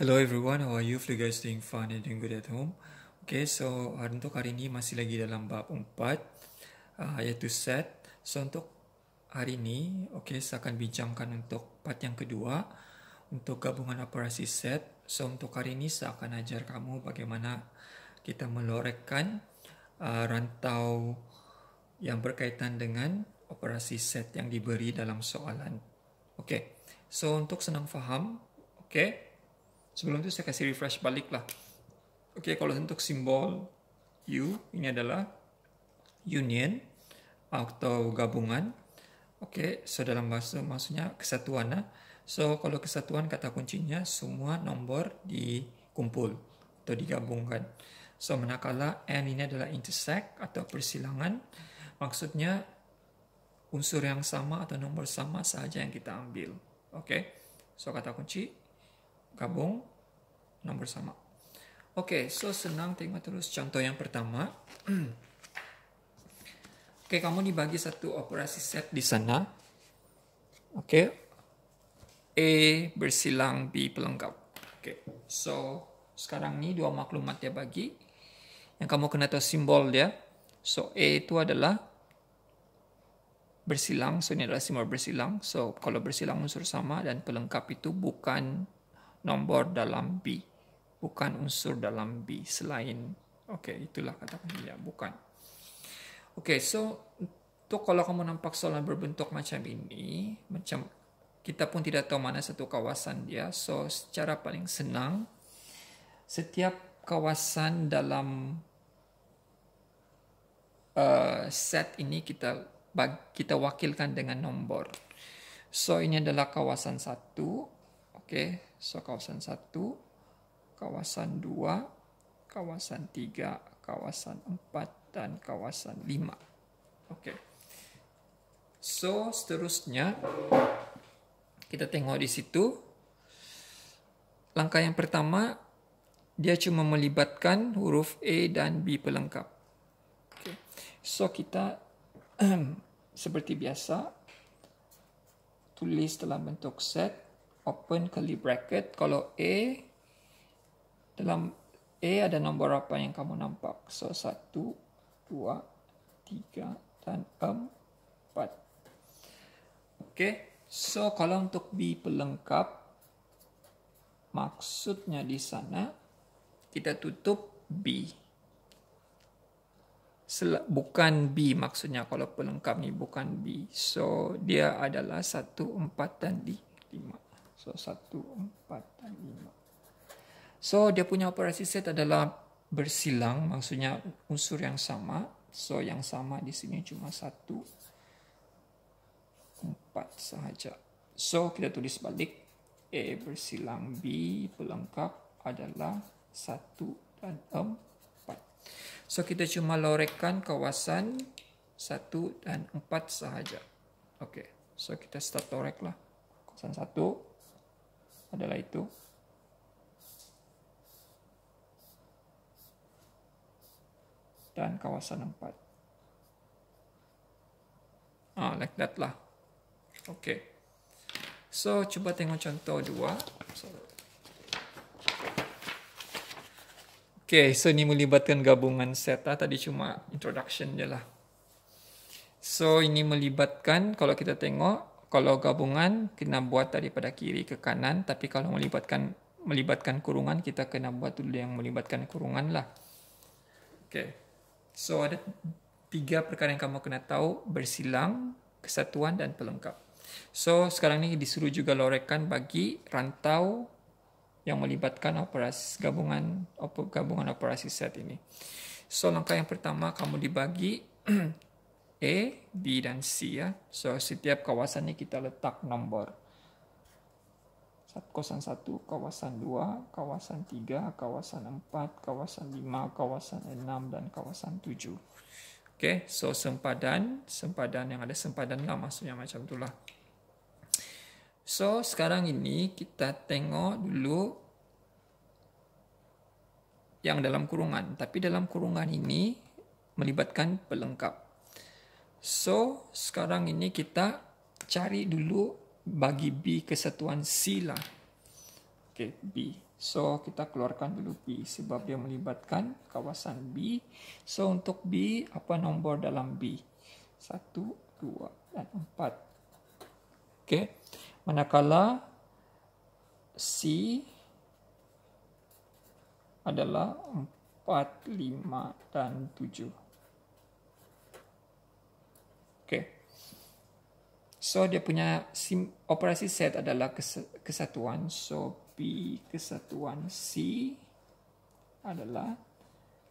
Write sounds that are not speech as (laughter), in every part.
Hello everyone, how are you? Hopefully you guys doing fine and doing good at home. Okay, so untuk hari ini masih lagi dalam bab empat, uh, iaitu set. So untuk hari ini, okay, saya akan bincangkan untuk part yang kedua untuk gabungan operasi set. So untuk hari ini saya akan ajar kamu bagaimana kita melorekkan uh, rantau yang berkaitan dengan operasi set yang diberi dalam soalan. Okay, so untuk senang faham, okay, Sebelum itu saya kasih refresh balik lah. Oke, okay, kalau untuk simbol U, ini adalah union atau gabungan. Oke, okay, so dalam bahasa maksudnya kesatuan. Nah. So, kalau kesatuan kata kuncinya semua nomor dikumpul atau digabungkan. So, manakala N ini adalah intersect atau persilangan, maksudnya unsur yang sama atau nomor sama saja yang kita ambil. Oke, okay? so kata kunci gabung nombor sama. Okey, so senang tengok terus contoh yang pertama. (clears throat) Okey, kamu dibagi satu operasi set di sana. Okey. A bersilang B pelengkap. Okey. So, sekarang ni dua maklumat dia bagi. Yang kamu kena tahu simbol dia. So, A itu adalah bersilang. So, ini adalah simbol bersilang. So, kalau bersilang unsur sama dan pelengkap itu bukan nombor dalam B bukan unsur dalam B selain okay, itulah kata penjelasan bukan Okay, so untuk kalau kamu nampak soalan berbentuk macam ini macam kita pun tidak tahu mana satu kawasan dia so secara paling senang setiap kawasan dalam uh, set ini kita bag, kita wakilkan dengan nombor so ini adalah kawasan satu okay, so kawasan satu kawasan 2, kawasan 3, kawasan 4 dan kawasan 5. Okey. So, seterusnya kita tengok di situ langkah yang pertama dia cuma melibatkan huruf A dan B pelengkap. Okey. So, kita (clears throat) seperti biasa tulis dalam bentuk set open curly bracket kalau A dalam A ada nombor berapa yang kamu nampak? So, satu, dua, tiga dan empat. Okay. So, kalau untuk B pelengkap, maksudnya di sana kita tutup B. Sel bukan B maksudnya kalau pelengkap ni bukan B. So, dia adalah satu, empat dan lima. So, satu, empat dan lima. So dia punya operasi set adalah bersilang, maksudnya unsur yang sama. So yang sama di sini cuma satu, empat sahaja. So kita tulis balik A bersilang B pelengkap adalah satu dan empat. So kita cuma lorekkan kawasan satu dan empat sahaja. Okay, so kita start lorek lah kawasan satu adalah itu. dan kawasan empat. Ah, like that lah. Okay. So, cuba tengok contoh dua. So, Okay, so ni melibatkan gabungan set lah. Tadi cuma introduction je lah. So, ini melibatkan kalau kita tengok, kalau gabungan kena buat daripada kiri ke kanan. Tapi kalau melibatkan melibatkan kurungan, kita kena buat dulu yang melibatkan kurungan lah. Okay. So ada tiga perkara yang kamu kena tahu bersilang, kesatuan dan pelengkap. So sekarang ni disuruh juga lorekan bagi rantau yang melibatkan operasi gabungan oper, gabungan operasi set ini. So langkah yang pertama kamu dibagi (clears throat) A, B dan C ya. So setiap kawasan ni kita letak nombor. Kawasan 101, kawasan 2, kawasan 3, kawasan 4, kawasan 5, kawasan 6 dan kawasan 7. Okay, so sempadan, sempadan yang ada sempadan lah maksudnya macam itulah. So sekarang ini kita tengok dulu yang dalam kurungan. Tapi dalam kurungan ini melibatkan pelengkap. So sekarang ini kita cari dulu bagi B kesatuan sila. okay B. So, kita keluarkan dulu B sebab dia melibatkan kawasan B. So, untuk B, apa nombor dalam B? 1, 2, dan 4. okay. Manakala C adalah 4, 5, dan 7. So dia punya sim, operasi set adalah kes, kesatuan. So P kesatuan C adalah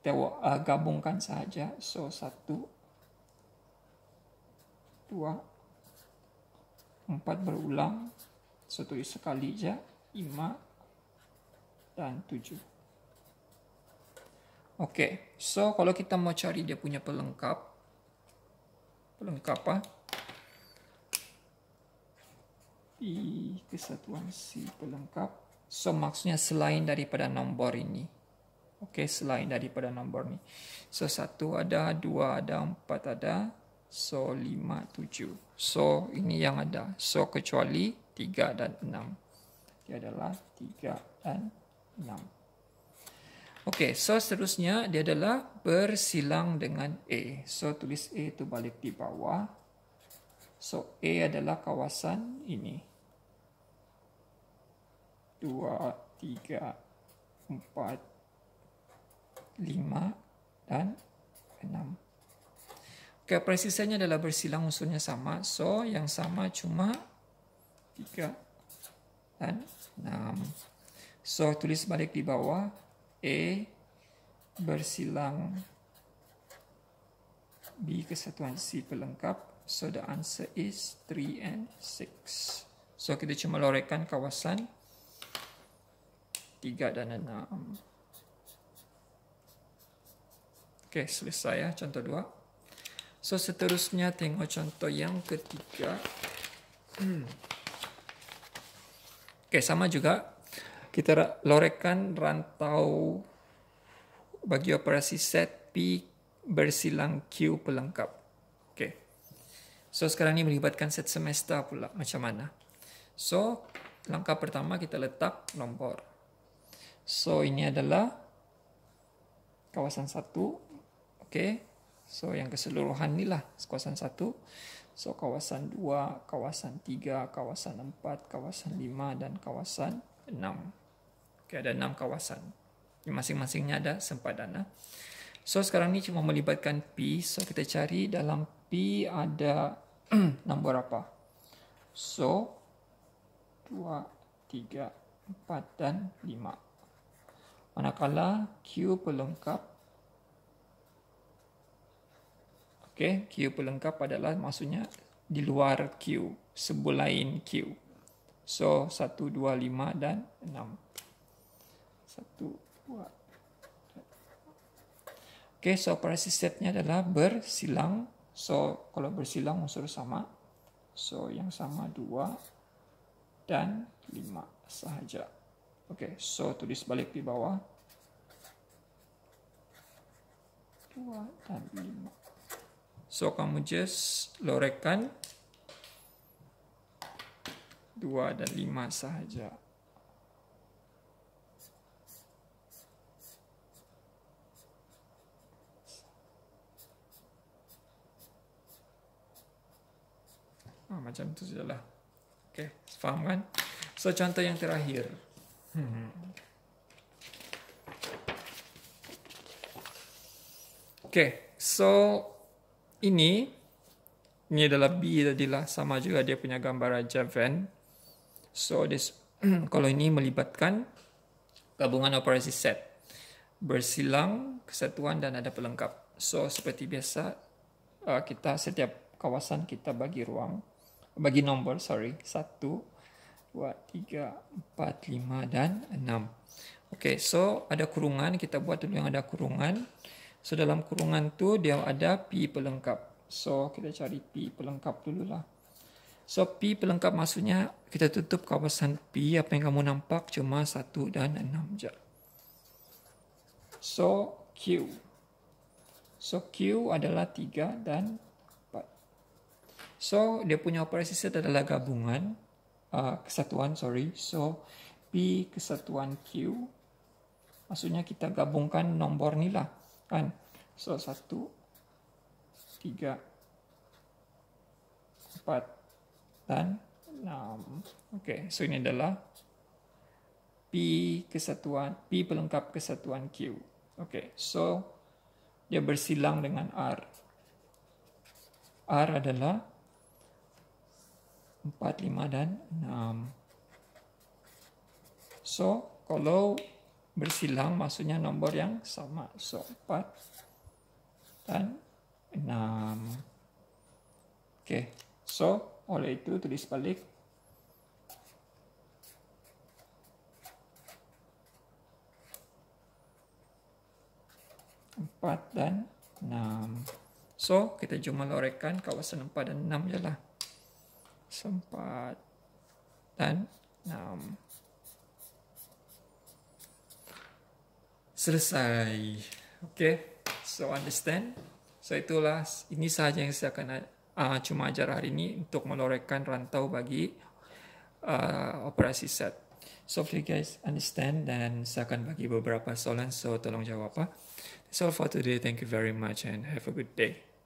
kita uh, gabungkan sahaja. So satu, dua, empat berulang. So tulis sekali saja Lima dan tujuh. Okay. So kalau kita mau cari dia punya pelengkap. Pelengkap apa? Ah, ha? di kesatuan C pelengkap. So maksudnya selain daripada nombor ini. Okey, selain daripada nombor ni. So satu ada, dua ada, empat ada. So lima, tujuh. So ini yang ada. So kecuali tiga dan enam. Dia adalah tiga dan enam. Okey, so seterusnya dia adalah bersilang dengan A. So tulis A tu balik di bawah. So A adalah kawasan ini. 2 3 4 5 dan 6. Okay presisinya adalah bersilang unsurnya sama. So yang sama cuma 3 dan 6. So tulis balik di bawah A bersilang B kesatuan C pelengkap So the answer is 3 and 6. So kita cuma lorekan kawasan 3 dan 6. Okay, selesai ya contoh 2. So seterusnya tengok contoh yang ketiga. Hmm. Okay, sama juga. Kita lorekan rantau bagi operasi set P bersilang Q pelengkap. So sekarang ni melibatkan set semester pula macam mana. So langkah pertama kita letak nombor. So ini adalah kawasan satu, Okay. So yang keseluruhan ni lah kawasan satu. So kawasan dua, kawasan tiga, kawasan empat, kawasan lima dan kawasan enam. Okay ada enam kawasan. Masing-masingnya ada sempadan Ha? So sekarang ni cuma melibatkan P. So kita cari dalam P ada (clears throat) nombor apa. So 2, 3, 4 dan 5. Manakala Q pelengkap. Okay, Q pelengkap adalah maksudnya di luar Q. Sebelain Q. So 1, 2, 5 dan 6. 1, 2, Okay, so operasi setnya adalah bersilang. So, kalau bersilang unsur sama. So, yang sama dua dan lima sahaja. Okay, so tulis balik di bawah. dua dan lima. So, kamu just lorekan dua dan lima sahaja. Ha, macam tu lah. Okay, faham kan? So, contoh yang terakhir. Hmm. Okay, so ini ini adalah B tadi lah sama juga dia punya gambar aja. Van. So this (clears throat) kalau ini melibatkan gabungan operasi set bersilang kesatuan dan ada pelengkap. So seperti biasa uh, kita setiap kawasan kita bagi ruang bagi nombor sorry satu dua tiga empat lima dan enam. Okay so ada kurungan kita buat dulu yang ada kurungan so dalam kurungan tu dia ada p pelengkap so kita cari p pelengkap dulu lah. so p pelengkap maksudnya kita tutup kawasan p apa yang kamu nampak cuma satu dan enam je so q so q adalah tiga dan So, dia punya operasi set adalah gabungan, uh, kesatuan, sorry. So, P kesatuan Q. Maksudnya kita gabungkan nombor ni lah. Kan? So, 1, 3, 4, dan 6. Okay, so ini adalah P kesatuan, P pelengkap kesatuan Q. Okay, so dia bersilang dengan R. R adalah 4, 5 dan 6. So, kalau bersilang maksudnya nombor yang sama. So, 4 dan 6. Okay. So, oleh itu tulis balik. Empat dan enam. So, kita jumlah lorekan kawasan empat dan enam je lah sempat dan enam um, selesai. Okay, so understand. So itulah, ini sahaja yang saya akan uh, cuma ajar hari ini untuk melorekan rantau bagi uh, operasi set. So if you guys understand dan saya akan bagi beberapa soalan, so tolong jawab apa. Ah. That's all for today. Thank you very much and have a good day.